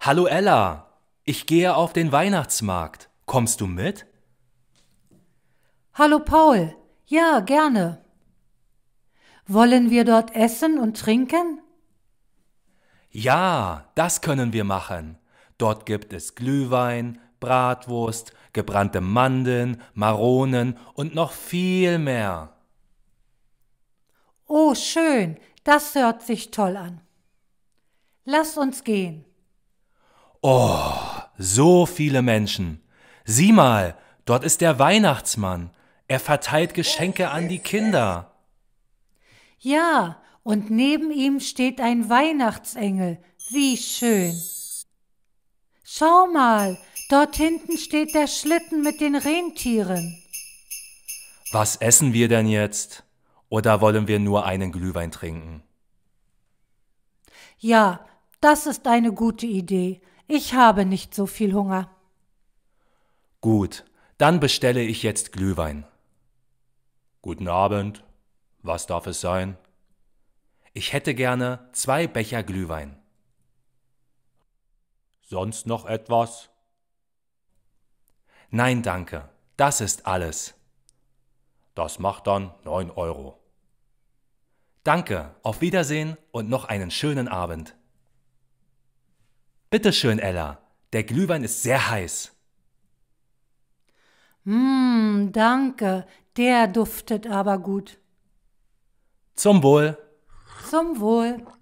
Hallo Ella, ich gehe auf den Weihnachtsmarkt. Kommst du mit? Hallo Paul, ja, gerne. Wollen wir dort essen und trinken? Ja, das können wir machen. Dort gibt es Glühwein, Bratwurst, gebrannte Mandeln, Maronen und noch viel mehr. Oh, schön, das hört sich toll an. Lass uns gehen. Oh, so viele Menschen. Sieh mal, dort ist der Weihnachtsmann. Er verteilt Geschenke an die Kinder. Ja, und neben ihm steht ein Weihnachtsengel. Wie schön. Schau mal, Dort hinten steht der Schlitten mit den Rentieren. Was essen wir denn jetzt? Oder wollen wir nur einen Glühwein trinken? Ja, das ist eine gute Idee. Ich habe nicht so viel Hunger. Gut, dann bestelle ich jetzt Glühwein. Guten Abend. Was darf es sein? Ich hätte gerne zwei Becher Glühwein. Sonst noch etwas? Nein, danke, das ist alles. Das macht dann 9 Euro. Danke, auf Wiedersehen und noch einen schönen Abend. Bitte schön, Ella, der Glühwein ist sehr heiß. Mmm, danke, der duftet aber gut. Zum Wohl. Zum Wohl.